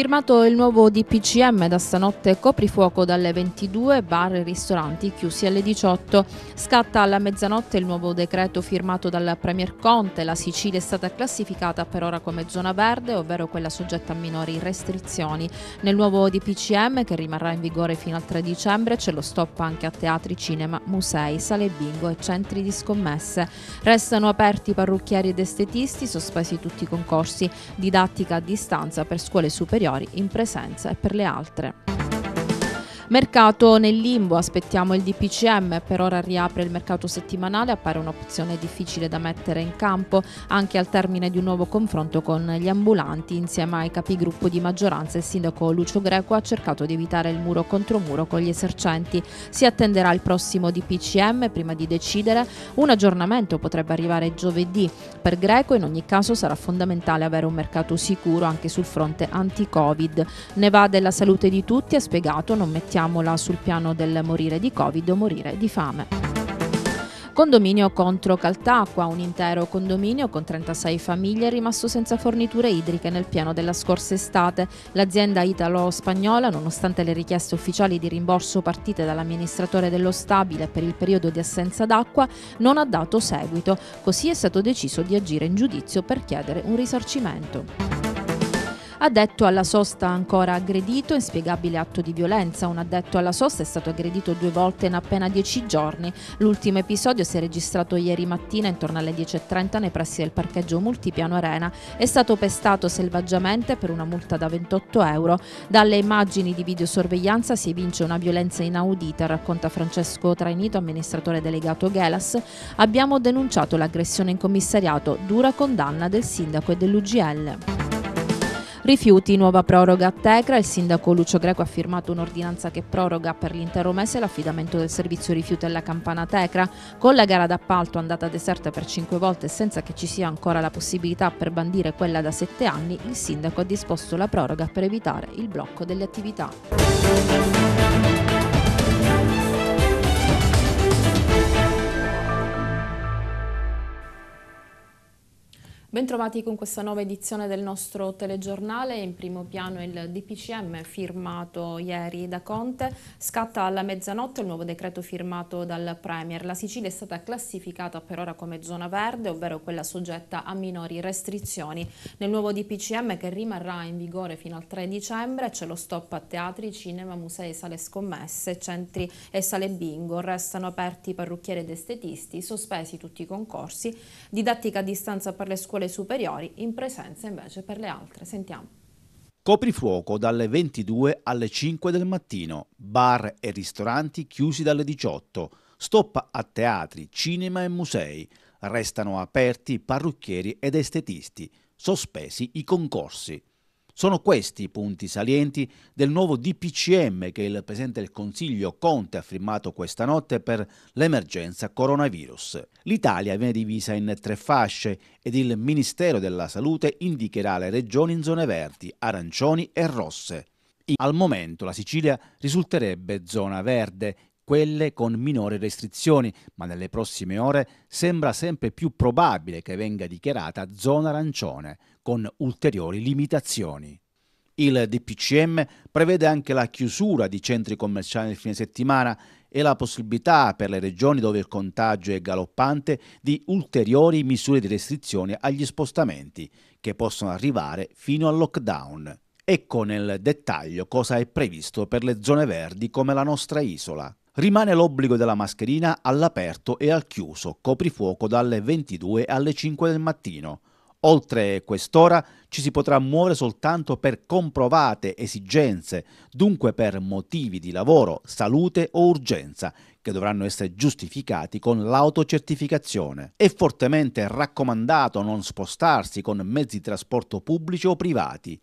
Firmato il nuovo DPCM da stanotte coprifuoco dalle 22, bar e ristoranti chiusi alle 18. Scatta alla mezzanotte il nuovo decreto firmato dal Premier Conte. La Sicilia è stata classificata per ora come zona verde, ovvero quella soggetta a minori restrizioni. Nel nuovo DPCM, che rimarrà in vigore fino al 3 dicembre, c'è lo stop anche a teatri, cinema, musei, sale bingo e centri di scommesse. Restano aperti parrucchieri ed estetisti, sospesi tutti i concorsi didattica a distanza per scuole superiori superiori in presenza e per le altre. Mercato nel limbo, aspettiamo il DPCM, per ora riapre il mercato settimanale, appare un'opzione difficile da mettere in campo anche al termine di un nuovo confronto con gli ambulanti. Insieme ai capigruppo di maggioranza il sindaco Lucio Greco ha cercato di evitare il muro contro muro con gli esercenti. Si attenderà il prossimo DPCM prima di decidere, un aggiornamento potrebbe arrivare giovedì. Per Greco in ogni caso sarà fondamentale avere un mercato sicuro anche sul fronte anti-Covid. Ne va della salute di tutti, ha spiegato, non mettiamo mettiamola sul piano del morire di Covid o morire di fame. Condominio contro Caltacqua, un intero condominio con 36 famiglie è rimasto senza forniture idriche nel piano della scorsa estate. L'azienda italo-spagnola, nonostante le richieste ufficiali di rimborso partite dall'amministratore dello stabile per il periodo di assenza d'acqua, non ha dato seguito. Così è stato deciso di agire in giudizio per chiedere un risarcimento addetto alla sosta ancora aggredito, inspiegabile atto di violenza. Un addetto alla sosta è stato aggredito due volte in appena dieci giorni. L'ultimo episodio si è registrato ieri mattina intorno alle 10.30 nei pressi del parcheggio multipiano Arena. È stato pestato selvaggiamente per una multa da 28 euro. Dalle immagini di videosorveglianza si evince una violenza inaudita, racconta Francesco Trainito, amministratore delegato Gelas. Abbiamo denunciato l'aggressione in commissariato, dura condanna del sindaco e dell'UGL. Rifiuti, nuova proroga a Tecra. Il sindaco Lucio Greco ha firmato un'ordinanza che proroga per l'intero mese l'affidamento del servizio rifiuti alla Campana Tecra. Con la gara d'appalto andata deserta per cinque volte e senza che ci sia ancora la possibilità per bandire quella da sette anni, il sindaco ha disposto la proroga per evitare il blocco delle attività. Bentrovati con questa nuova edizione del nostro telegiornale, in primo piano il DPCM firmato ieri da Conte, scatta alla mezzanotte il nuovo decreto firmato dal Premier. La Sicilia è stata classificata per ora come zona verde, ovvero quella soggetta a minori restrizioni. Nel nuovo DPCM che rimarrà in vigore fino al 3 dicembre c'è lo stop a teatri, cinema, musei, sale scommesse, centri e sale bingo. Restano aperti parrucchieri ed estetisti, sospesi tutti i concorsi, didattica a distanza per le scuole scuole superiori, in presenza invece per le altre. Sentiamo. Coprifuoco dalle 22 alle 5 del mattino, bar e ristoranti chiusi dalle 18, stop a teatri, cinema e musei, restano aperti parrucchieri ed estetisti, sospesi i concorsi. Sono questi i punti salienti del nuovo DPCM che il Presidente del Consiglio Conte ha firmato questa notte per l'emergenza coronavirus. L'Italia viene divisa in tre fasce ed il Ministero della Salute indicherà le regioni in zone verdi, arancioni e rosse. Al momento la Sicilia risulterebbe zona verde quelle con minori restrizioni, ma nelle prossime ore sembra sempre più probabile che venga dichiarata zona arancione, con ulteriori limitazioni. Il DPCM prevede anche la chiusura di centri commerciali nel fine settimana e la possibilità per le regioni dove il contagio è galoppante di ulteriori misure di restrizione agli spostamenti, che possono arrivare fino al lockdown. Ecco nel dettaglio cosa è previsto per le zone verdi come la nostra isola. Rimane l'obbligo della mascherina all'aperto e al chiuso, coprifuoco dalle 22 alle 5 del mattino. Oltre quest'ora ci si potrà muovere soltanto per comprovate esigenze, dunque per motivi di lavoro, salute o urgenza, che dovranno essere giustificati con l'autocertificazione. È fortemente raccomandato non spostarsi con mezzi di trasporto pubblici o privati,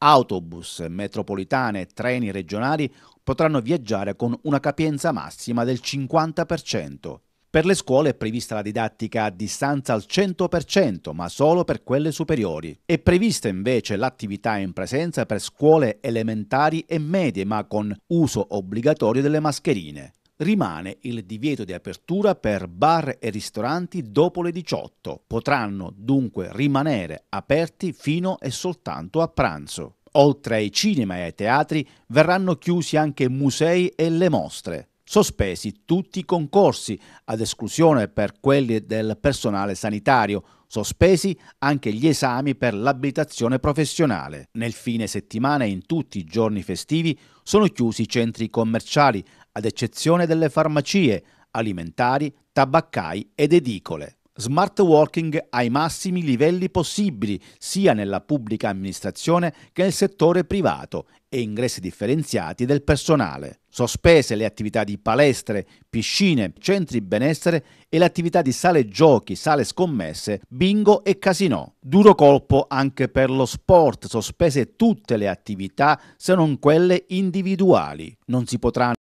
Autobus, metropolitane, treni regionali potranno viaggiare con una capienza massima del 50%. Per le scuole è prevista la didattica a distanza al 100%, ma solo per quelle superiori. È prevista invece l'attività in presenza per scuole elementari e medie, ma con uso obbligatorio delle mascherine rimane il divieto di apertura per bar e ristoranti dopo le 18. Potranno dunque rimanere aperti fino e soltanto a pranzo. Oltre ai cinema e ai teatri verranno chiusi anche musei e le mostre. Sospesi tutti i concorsi, ad esclusione per quelli del personale sanitario, sospesi anche gli esami per l'abilitazione professionale. Nel fine settimana e in tutti i giorni festivi sono chiusi i centri commerciali, ad eccezione delle farmacie, alimentari, tabaccai ed edicole. Smart working ai massimi livelli possibili, sia nella pubblica amministrazione che nel settore privato, e ingressi differenziati del personale. Sospese le attività di palestre, piscine, centri benessere e le attività di sale giochi, sale scommesse, bingo e casino. Duro colpo anche per lo sport, sospese tutte le attività se non quelle individuali. Non si potranno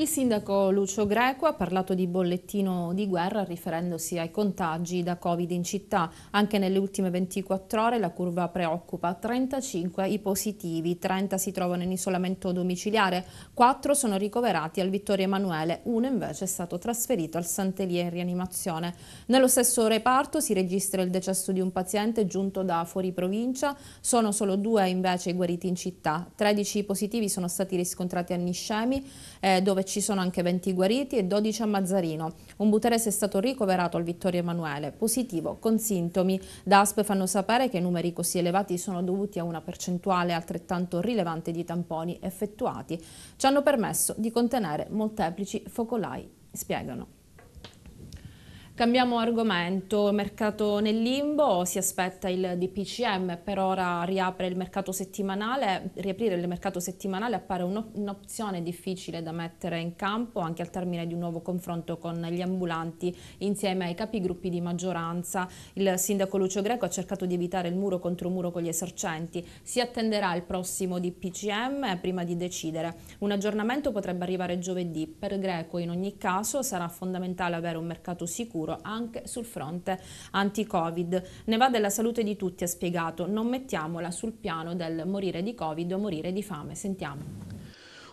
il sindaco Lucio Greco ha parlato di bollettino di guerra riferendosi ai contagi da Covid in città. Anche nelle ultime 24 ore la curva preoccupa 35 i positivi, 30 si trovano in isolamento domiciliare, 4 sono ricoverati al Vittorio Emanuele, 1 invece è stato trasferito al Santelier in rianimazione. Nello stesso reparto si registra il decesso di un paziente giunto da fuori provincia, sono solo due invece guariti in città. 13 positivi sono stati riscontrati a Niscemi, eh, dove ci sono anche 20 guariti e 12 a Mazzarino. Un buterese è stato ricoverato al Vittorio Emanuele, positivo, con sintomi. Da ASP fanno sapere che i numeri così elevati sono dovuti a una percentuale altrettanto rilevante di tamponi effettuati. Ci hanno permesso di contenere molteplici focolai, spiegano. Cambiamo argomento, mercato nel limbo, si aspetta il DPCM, per ora riapre il mercato settimanale, riaprire il mercato settimanale appare un'opzione difficile da mettere in campo anche al termine di un nuovo confronto con gli ambulanti insieme ai capigruppi di maggioranza. Il sindaco Lucio Greco ha cercato di evitare il muro contro muro con gli esercenti, si attenderà il prossimo DPCM prima di decidere. Un aggiornamento potrebbe arrivare giovedì, per Greco in ogni caso sarà fondamentale avere un mercato sicuro futuro anche sul fronte anti-Covid. Ne va della salute di tutti, ha spiegato, non mettiamola sul piano del morire di Covid o morire di fame. Sentiamo.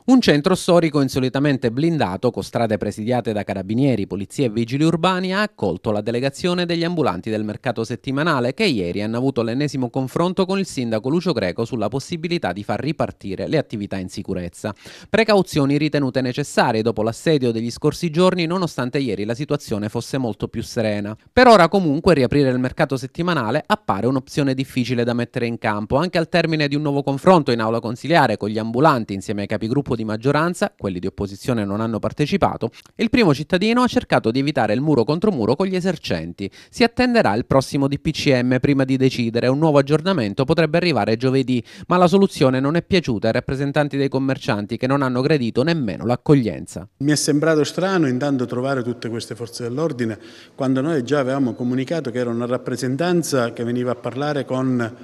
Un centro storico insolitamente blindato, con strade presidiate da carabinieri, polizie e vigili urbani, ha accolto la delegazione degli ambulanti del mercato settimanale che ieri hanno avuto l'ennesimo confronto con il sindaco Lucio Greco sulla possibilità di far ripartire le attività in sicurezza. Precauzioni ritenute necessarie dopo l'assedio degli scorsi giorni, nonostante ieri la situazione fosse molto più serena. Per ora comunque riaprire il mercato settimanale appare un'opzione difficile da mettere in campo, anche al termine di un nuovo confronto in aula consiliare con gli ambulanti insieme ai capigruppo di maggioranza, quelli di opposizione non hanno partecipato, il primo cittadino ha cercato di evitare il muro contro muro con gli esercenti. Si attenderà il prossimo DPCM prima di decidere, un nuovo aggiornamento potrebbe arrivare giovedì, ma la soluzione non è piaciuta ai rappresentanti dei commercianti che non hanno gradito nemmeno l'accoglienza. Mi è sembrato strano intanto trovare tutte queste forze dell'ordine quando noi già avevamo comunicato che era una rappresentanza che veniva a parlare con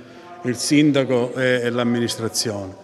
il sindaco e l'amministrazione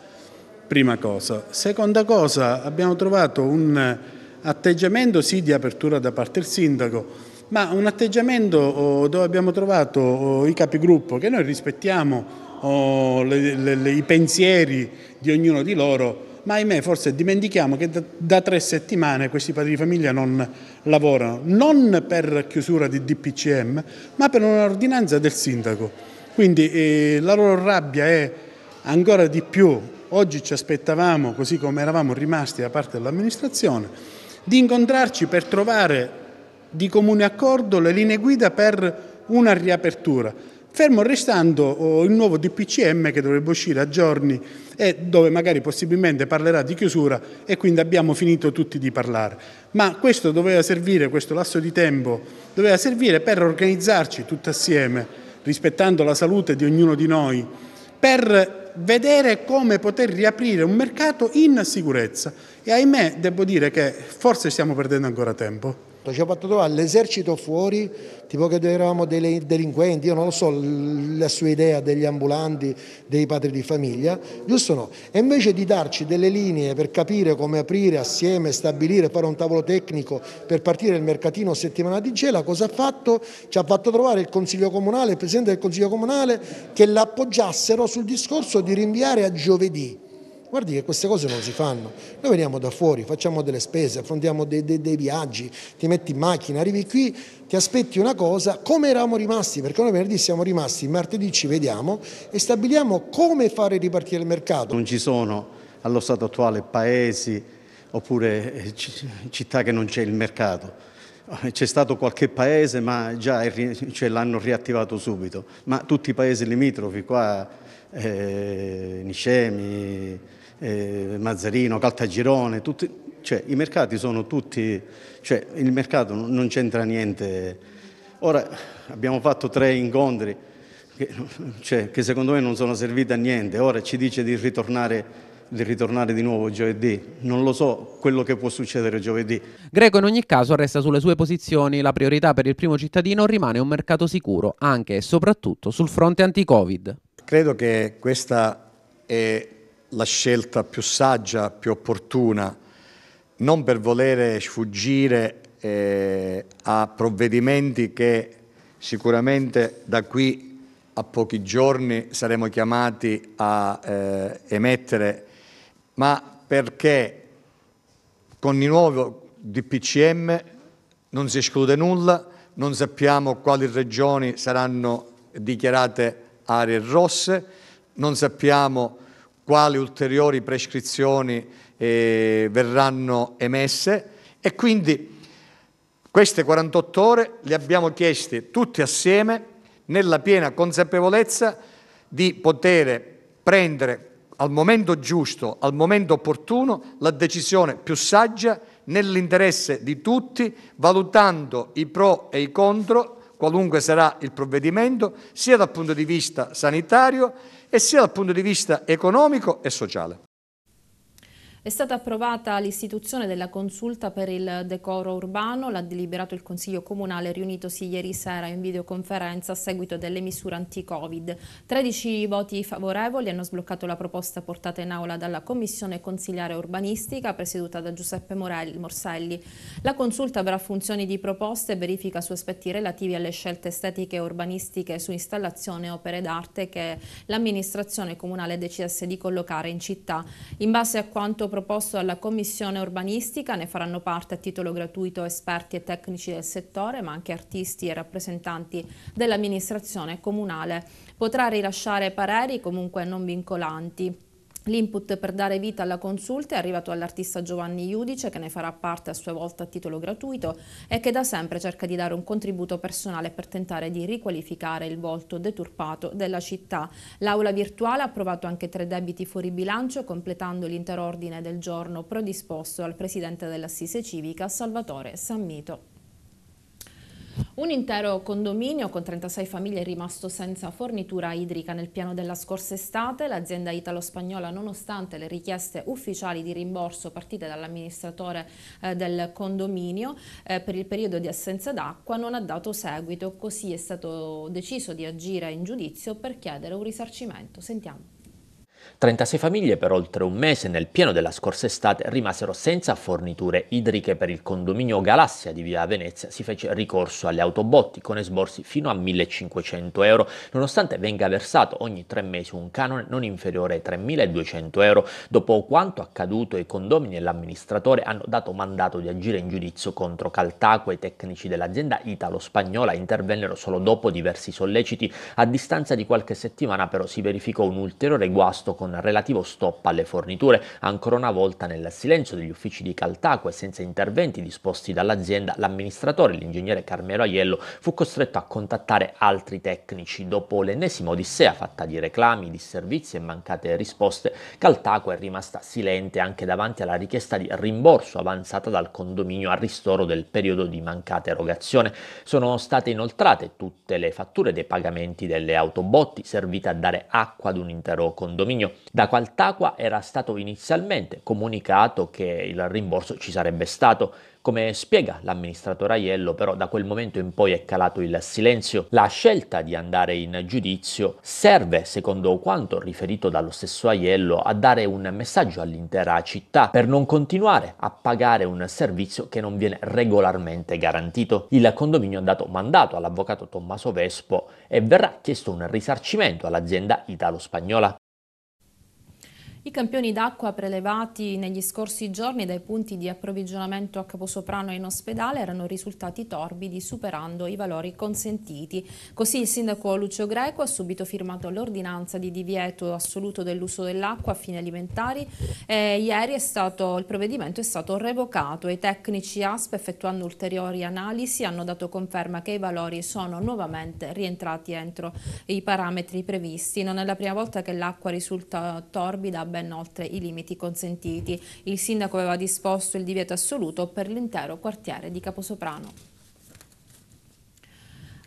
prima cosa. Seconda cosa, abbiamo trovato un eh, atteggiamento sì di apertura da parte del sindaco, ma un atteggiamento oh, dove abbiamo trovato oh, i capigruppo, che noi rispettiamo oh, i pensieri di ognuno di loro, ma ahimè forse dimentichiamo che da, tre settimane questi padri di famiglia non lavorano, non per chiusura di DPCM, ma per un'ordinanza del sindaco. Quindi eh, la loro rabbia è ancora di più oggi ci aspettavamo, così come eravamo rimasti da parte dell'amministrazione, di incontrarci per trovare di comune accordo le linee guida per una riapertura, fermo restando oh, il nuovo DPCM che dovrebbe uscire a giorni e dove magari possibilmente parlerà di chiusura e quindi abbiamo finito tutti di parlare. Ma questo doveva servire, questo lasso di tempo doveva servire per organizzarci tutti assieme, rispettando la salute di ognuno di noi, per vedere come poter riaprire un mercato in sicurezza. E ahimè, devo dire che forse stiamo perdendo ancora tempo. Lo ci ha fatto trovare l'esercito fuori, tipo che eravamo dei delinquenti, io non lo so, la sua idea degli ambulanti, dei padri di famiglia, giusto o no? E invece di darci delle linee per capire come aprire assieme, stabilire, fare un tavolo tecnico per partire il mercatino settimana di Gela, cosa ha fatto? Ci ha fatto trovare il Consiglio Comunale, il Presidente del Consiglio Comunale, che l'appoggiassero sul discorso di rinviare a giovedì Guardi che queste cose non si fanno. Noi veniamo da fuori, facciamo delle spese, affrontiamo dei, dei, dei viaggi, ti metti in macchina, arrivi qui, ti aspetti una cosa, come eravamo rimasti, perché noi venerdì siamo rimasti, martedì ci vediamo e stabiliamo come fare ripartire il mercato. Non ci sono allo stato attuale paesi oppure eh, città che non c'è il mercato. C'è stato qualche paese ma già cioè, l'hanno riattivato subito, ma tutti i paesi limitrofi qua, eh, Niscemi, eh, Mazzarino, Caltagirone, tutti, cioè, i mercati sono tutti, cioè, il mercato non c'entra niente. Ora abbiamo fatto tre incontri che, cioè, che, secondo me non sono serviti a niente, ora ci dice di ritornare di ritornare di nuovo giovedì. Non lo so quello che può succedere giovedì. Greco in ogni caso resta sulle sue posizioni. La priorità per il primo cittadino rimane un mercato sicuro, anche e soprattutto sul fronte anti-Covid. Credo che questa è la scelta più saggia, più opportuna, non per volere sfuggire eh, a provvedimenti che sicuramente da qui a pochi giorni saremo chiamati a eh, emettere, ma perché con il nuovo DPCM non si esclude nulla, non sappiamo quali regioni saranno dichiarate aree rosse, non sappiamo quali ulteriori prescrizioni eh, verranno emesse e quindi queste 48 ore le abbiamo chieste tutti assieme nella piena consapevolezza di poter prendere al momento giusto, al momento opportuno, la decisione più saggia nell'interesse di tutti, valutando i pro e i contro, qualunque sarà il provvedimento, sia dal punto di vista sanitario, e sia dal punto di vista economico e sociale. È stata approvata l'istituzione della consulta per il decoro urbano, l'ha deliberato il Consiglio Comunale riunitosi ieri sera in videoconferenza a seguito delle misure anti-Covid. 13 voti favorevoli hanno sbloccato la proposta portata in aula dalla Commissione Consigliare Urbanistica presieduta da Giuseppe Morselli. La consulta avrà funzioni di proposta e verifica su aspetti relativi alle scelte estetiche e urbanistiche su installazione e opere d'arte che l'amministrazione comunale decidesse di collocare in città. In base a quanto proposto alla Commissione Urbanistica, ne faranno parte a titolo gratuito esperti e tecnici del settore, ma anche artisti e rappresentanti dell'amministrazione comunale. Potrà rilasciare pareri comunque non vincolanti. L'input per dare vita alla consulta è arrivato all'artista Giovanni Iudice che ne farà parte a sua volta a titolo gratuito e che da sempre cerca di dare un contributo personale per tentare di riqualificare il volto deturpato della città. L'aula virtuale ha approvato anche tre debiti fuori bilancio completando l'intero ordine del giorno predisposto al presidente dell'assise civica Salvatore Sammito. Un intero condominio con 36 famiglie è rimasto senza fornitura idrica nel piano della scorsa estate. L'azienda italo-spagnola, nonostante le richieste ufficiali di rimborso partite dall'amministratore eh, del condominio eh, per il periodo di assenza d'acqua, non ha dato seguito. Così è stato deciso di agire in giudizio per chiedere un risarcimento. Sentiamo. 36 famiglie per oltre un mese nel pieno della scorsa estate rimasero senza forniture idriche per il condominio Galassia di Via Venezia si fece ricorso alle autobotti con esborsi fino a 1500 euro, nonostante venga versato ogni tre mesi un canone non inferiore ai 3200 euro. Dopo quanto accaduto i condomini e l'amministratore hanno dato mandato di agire in giudizio contro Caltaco e i tecnici dell'azienda italo-spagnola intervennero solo dopo diversi solleciti. A distanza di qualche settimana però si verificò un ulteriore guasto con con relativo stop alle forniture. Ancora una volta nel silenzio degli uffici di Caltaco e senza interventi disposti dall'azienda, l'amministratore, l'ingegnere Carmelo Aiello, fu costretto a contattare altri tecnici. Dopo l'ennesima odissea fatta di reclami, disservizi e mancate risposte, Caltaco è rimasta silente anche davanti alla richiesta di rimborso avanzata dal condominio al ristoro del periodo di mancata erogazione. Sono state inoltrate tutte le fatture dei pagamenti delle autobotti servite a dare acqua ad un intero condominio. Da Qualtacqua era stato inizialmente comunicato che il rimborso ci sarebbe stato. Come spiega l'amministratore Aiello, però da quel momento in poi è calato il silenzio. La scelta di andare in giudizio serve, secondo quanto riferito dallo stesso Aiello, a dare un messaggio all'intera città per non continuare a pagare un servizio che non viene regolarmente garantito. Il condominio ha dato mandato all'avvocato Tommaso Vespo e verrà chiesto un risarcimento all'azienda italo-spagnola. I campioni d'acqua prelevati negli scorsi giorni dai punti di approvvigionamento a Caposoprano e in ospedale erano risultati torbidi superando i valori consentiti. Così il sindaco Lucio Greco ha subito firmato l'ordinanza di divieto assoluto dell'uso dell'acqua a fini alimentari e ieri stato, il provvedimento è stato revocato. I tecnici ASP effettuando ulteriori analisi hanno dato conferma che i valori sono nuovamente rientrati entro i parametri previsti. Non è la prima volta che l'acqua risulta torbida, ben ben oltre i limiti consentiti. Il sindaco aveva disposto il divieto assoluto per l'intero quartiere di Caposoprano.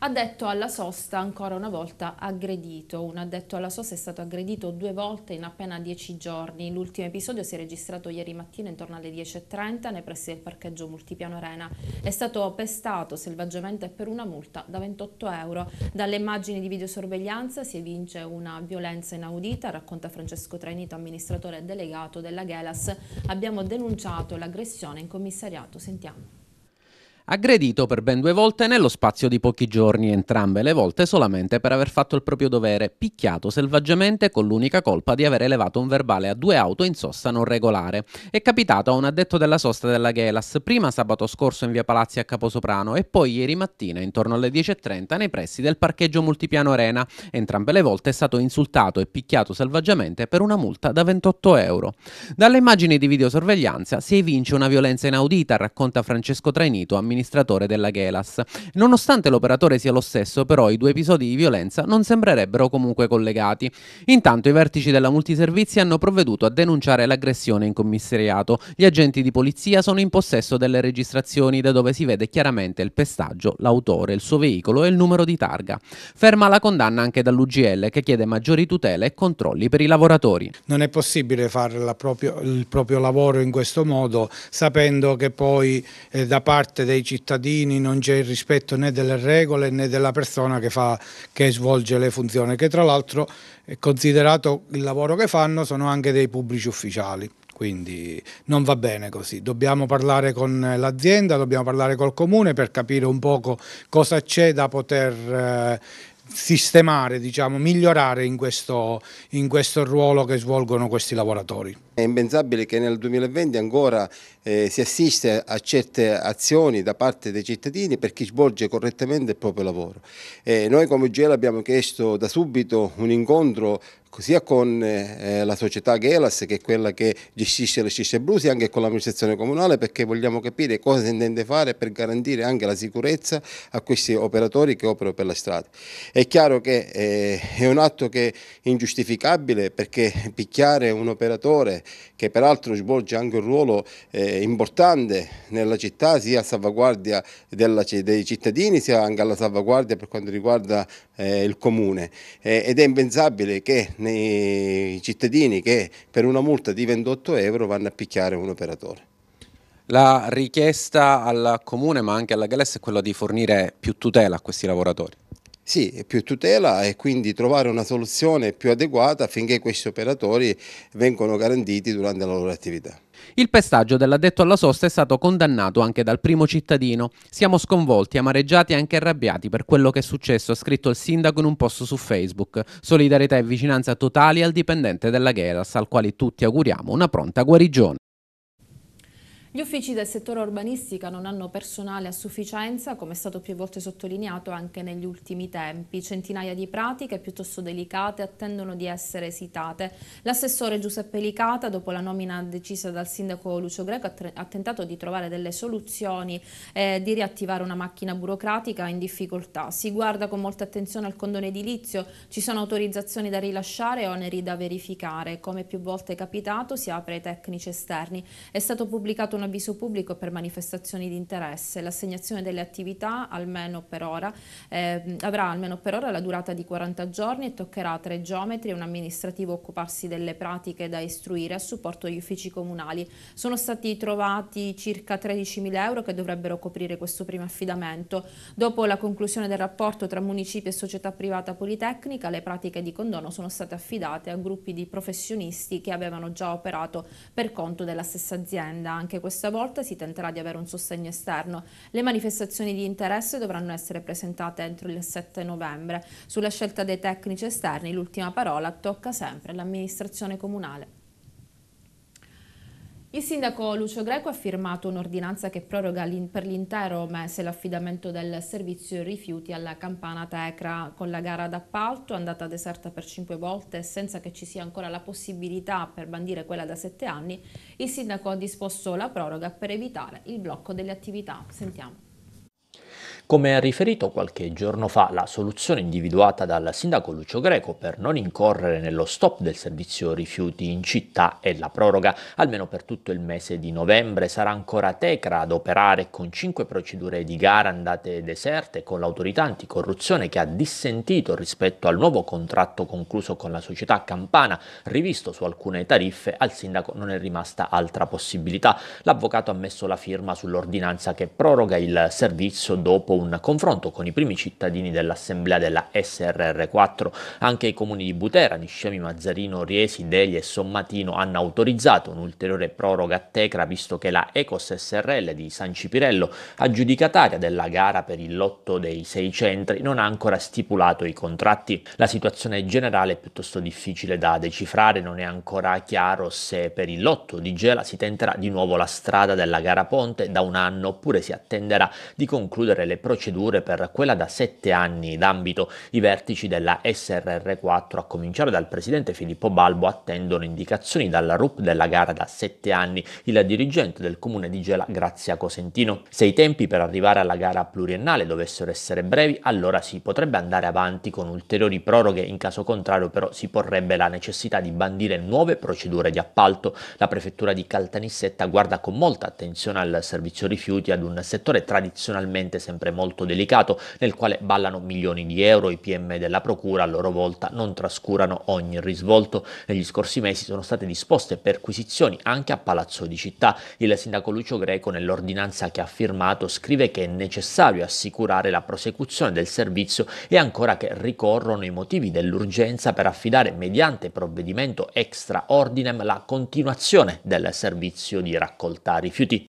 Addetto alla sosta ancora una volta aggredito, un addetto alla sosta è stato aggredito due volte in appena dieci giorni, l'ultimo episodio si è registrato ieri mattina intorno alle 10.30 nei pressi del parcheggio multipiano Arena, è stato pestato selvaggiamente per una multa da 28 euro, dalle immagini di videosorveglianza si evince una violenza inaudita, racconta Francesco Trainito, amministratore delegato della Gelas, abbiamo denunciato l'aggressione in commissariato, sentiamo aggredito per ben due volte nello spazio di pochi giorni, entrambe le volte solamente per aver fatto il proprio dovere, picchiato selvaggiamente con l'unica colpa di aver elevato un verbale a due auto in sosta non regolare. È capitato a un addetto della sosta della Gelas, prima sabato scorso in via Palazzi a Caposoprano e poi ieri mattina intorno alle 10.30 nei pressi del parcheggio multipiano Arena. Entrambe le volte è stato insultato e picchiato selvaggiamente per una multa da 28 euro. Dalle immagini di videosorveglianza si evince una violenza inaudita, racconta Francesco Trainito amministratore amministratore della Gelas. Nonostante l'operatore sia lo stesso, però i due episodi di violenza non sembrerebbero comunque collegati. Intanto i vertici della multiservizi hanno provveduto a denunciare l'aggressione in commissariato. Gli agenti di polizia sono in possesso delle registrazioni da dove si vede chiaramente il pestaggio, l'autore, il suo veicolo e il numero di targa. Ferma la condanna anche dall'UGL che chiede maggiori tutele e controlli per i lavoratori. Non è possibile fare proprio, il proprio lavoro in questo modo sapendo che poi eh, da parte dei dei cittadini, non c'è il rispetto né delle regole né della persona che, fa, che svolge le funzioni, che tra l'altro, eh, considerato il lavoro che fanno, sono anche dei pubblici ufficiali quindi non va bene così. Dobbiamo parlare con l'azienda, dobbiamo parlare col comune per capire un poco cosa c'è da poter eh, sistemare, diciamo, migliorare in questo, in questo ruolo che svolgono questi lavoratori. È impensabile che nel 2020 ancora eh, si assiste a certe azioni da parte dei cittadini per chi svolge correttamente il proprio lavoro. Eh, noi come UGL abbiamo chiesto da subito un incontro sia con eh, la società Gelas che è quella che gestisce le scisce blu sia anche con l'amministrazione comunale perché vogliamo capire cosa si intende fare per garantire anche la sicurezza a questi operatori che operano per la strada. È chiaro che eh, è un atto che è ingiustificabile perché picchiare un operatore che peraltro svolge anche un ruolo eh, importante nella città sia a salvaguardia della, dei cittadini sia anche alla salvaguardia per quanto riguarda eh, il comune eh, ed è impensabile che nei, i cittadini che per una multa di 28 euro vanno a picchiare un operatore. La richiesta al comune ma anche alla Galessa è quella di fornire più tutela a questi lavoratori. Sì, più tutela e quindi trovare una soluzione più adeguata affinché questi operatori vengano garantiti durante la loro attività. Il pestaggio dell'addetto alla sosta è stato condannato anche dal primo cittadino. Siamo sconvolti, amareggiati e anche arrabbiati per quello che è successo, ha scritto il sindaco in un post su Facebook. Solidarietà e vicinanza totali al dipendente della Geras, al quale tutti auguriamo una pronta guarigione. Gli uffici del settore urbanistica non hanno personale a sufficienza, come è stato più volte sottolineato anche negli ultimi tempi. Centinaia di pratiche piuttosto delicate attendono di essere esitate. L'assessore Giuseppe Licata, dopo la nomina decisa dal sindaco Lucio Greco, ha tentato di trovare delle soluzioni, eh, di riattivare una macchina burocratica in difficoltà. Si guarda con molta attenzione al condone edilizio, ci sono autorizzazioni da rilasciare e oneri da verificare. Come più volte è capitato, si apre ai tecnici esterni. È stato pubblicato un avviso pubblico per manifestazioni di interesse. L'assegnazione delle attività, almeno per ora, eh, avrà almeno per ora la durata di 40 giorni e toccherà a tre geometri e un amministrativo occuparsi delle pratiche da istruire a supporto degli uffici comunali. Sono stati trovati circa 13.000 euro che dovrebbero coprire questo primo affidamento. Dopo la conclusione del rapporto tra municipio e società privata Politecnica, le pratiche di condono sono state affidate a gruppi di professionisti che avevano già operato per conto della stessa azienda. Anche questo questa volta si tenterà di avere un sostegno esterno. Le manifestazioni di interesse dovranno essere presentate entro il 7 novembre. Sulla scelta dei tecnici esterni l'ultima parola tocca sempre all'amministrazione comunale. Il sindaco Lucio Greco ha firmato un'ordinanza che proroga per l'intero mese l'affidamento del servizio rifiuti alla Campana Tecra con la gara d'appalto andata deserta per cinque volte senza che ci sia ancora la possibilità per bandire quella da sette anni. Il sindaco ha disposto la proroga per evitare il blocco delle attività. Sentiamo. Come ha riferito qualche giorno fa la soluzione individuata dal sindaco Lucio Greco per non incorrere nello stop del servizio rifiuti in città è la proroga, almeno per tutto il mese di novembre sarà ancora Tecra ad operare con cinque procedure di gara andate deserte con l'autorità anticorruzione che ha dissentito rispetto al nuovo contratto concluso con la società Campana, rivisto su alcune tariffe, al sindaco non è rimasta altra possibilità. L'avvocato ha messo la firma sull'ordinanza che proroga il servizio dopo dopo un confronto con i primi cittadini dell'assemblea della SRR4. Anche i comuni di Butera, Niscemi, Mazzarino, Riesi, Deli e Sommatino hanno autorizzato un'ulteriore proroga a Tecra visto che la Ecos SRL di San Cipirello, aggiudicataria della gara per il lotto dei sei centri, non ha ancora stipulato i contratti. La situazione generale è piuttosto difficile da decifrare, non è ancora chiaro se per il lotto di Gela si tenterà di nuovo la strada della gara ponte da un anno oppure si attenderà di concludere le procedure per quella da sette anni d'ambito. I vertici della SRR4, a cominciare dal presidente Filippo Balbo, attendono indicazioni dalla RUP della gara da sette anni, il dirigente del comune di Gela Grazia Cosentino. Se i tempi per arrivare alla gara pluriennale dovessero essere brevi, allora si potrebbe andare avanti con ulteriori proroghe, in caso contrario però si porrebbe la necessità di bandire nuove procedure di appalto. La prefettura di Caltanissetta guarda con molta attenzione al servizio rifiuti ad un settore tradizionalmente sempre molto delicato nel quale ballano milioni di euro, i PM della Procura a loro volta non trascurano ogni risvolto. Negli scorsi mesi sono state disposte perquisizioni anche a Palazzo di Città. Il sindaco Lucio Greco nell'ordinanza che ha firmato scrive che è necessario assicurare la prosecuzione del servizio e ancora che ricorrono i motivi dell'urgenza per affidare mediante provvedimento extra ordinem la continuazione del servizio di raccolta rifiuti.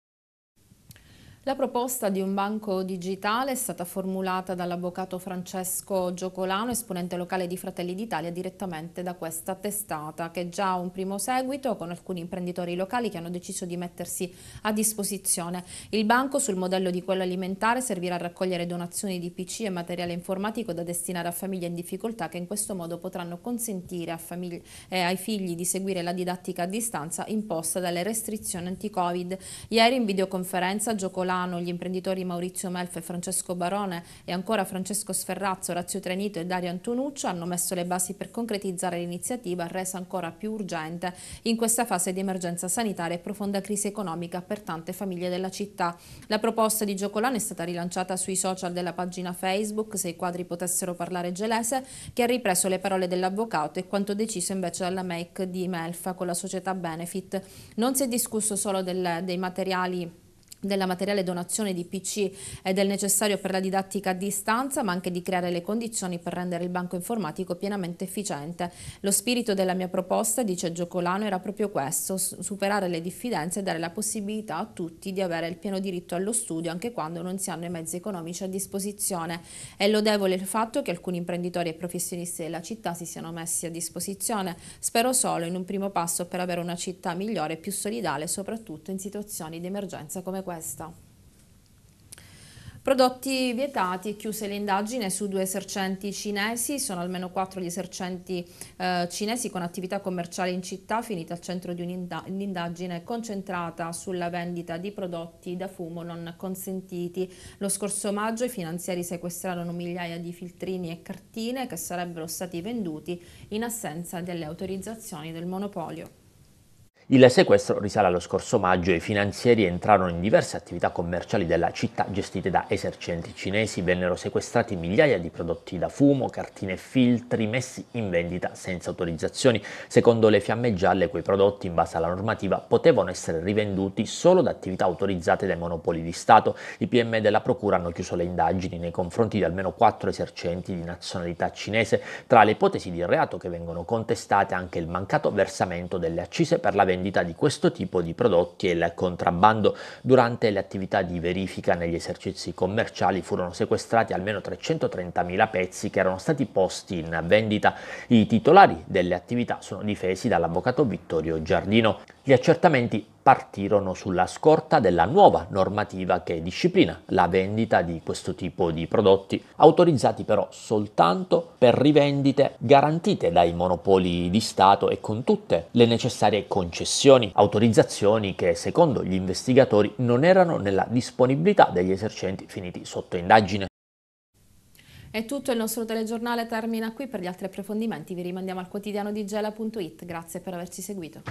La proposta di un banco digitale è stata formulata dall'avvocato Francesco Giocolano, esponente locale di Fratelli d'Italia, direttamente da questa testata, che è già un primo seguito con alcuni imprenditori locali che hanno deciso di mettersi a disposizione. Il banco, sul modello di quello alimentare, servirà a raccogliere donazioni di PC e materiale informatico da destinare a famiglie in difficoltà che in questo modo potranno consentire famiglie, eh, ai figli di seguire la didattica a distanza imposta dalle restrizioni anti-Covid. Ieri in videoconferenza Giocolano Milano, gli imprenditori Maurizio Melfe, Francesco Barone e ancora Francesco Sferrazzo, Razio Trenito e Dario Antonuccio hanno messo le basi per concretizzare l'iniziativa resa ancora più urgente in questa fase di emergenza sanitaria e profonda crisi economica per tante famiglie della città. La proposta di Giocolano è stata rilanciata sui social della pagina Facebook Se i quadri potessero parlare gelese che ha ripreso le parole dell'avvocato e quanto deciso invece dalla MEC di Melfa con la società Benefit. Non si è discusso solo del, dei materiali della materiale donazione di PC e del necessario per la didattica a distanza, ma anche di creare le condizioni per rendere il banco informatico pienamente efficiente. Lo spirito della mia proposta, dice Giocolano, era proprio questo, superare le diffidenze e dare la possibilità a tutti di avere il pieno diritto allo studio anche quando non si hanno i mezzi economici a disposizione. È lodevole il fatto che alcuni imprenditori e professionisti della città si siano messi a disposizione, spero solo in un primo passo per avere una città migliore e più solidale, soprattutto in situazioni di emergenza come questa questa. Prodotti vietati, chiuse le indagini su due esercenti cinesi, sono almeno quattro gli esercenti eh, cinesi con attività commerciale in città finita al centro di un'indagine concentrata sulla vendita di prodotti da fumo non consentiti. Lo scorso maggio i finanzieri sequestrarono migliaia di filtrini e cartine che sarebbero stati venduti in assenza delle autorizzazioni del monopolio. Il sequestro risale allo scorso maggio e i finanzieri entrarono in diverse attività commerciali della città gestite da esercenti cinesi, vennero sequestrati migliaia di prodotti da fumo, cartine e filtri messi in vendita senza autorizzazioni. Secondo le fiamme gialle quei prodotti in base alla normativa potevano essere rivenduti solo da attività autorizzate dai monopoli di Stato. I PM della Procura hanno chiuso le indagini nei confronti di almeno quattro esercenti di nazionalità cinese, tra le ipotesi di reato che vengono contestate anche il mancato versamento delle accise per la vendita vendita di questo tipo di prodotti e il contrabbando. Durante le attività di verifica negli esercizi commerciali furono sequestrati almeno 330.000 pezzi che erano stati posti in vendita. I titolari delle attività sono difesi dall'avvocato Vittorio Giardino. Gli accertamenti partirono sulla scorta della nuova normativa che disciplina la vendita di questo tipo di prodotti, autorizzati però soltanto per rivendite garantite dai monopoli di Stato e con tutte le necessarie concessioni, autorizzazioni che secondo gli investigatori non erano nella disponibilità degli esercenti finiti sotto indagine. È tutto, il nostro telegiornale termina qui, per gli altri approfondimenti vi rimandiamo al quotidiano di gela.it, grazie per averci seguito.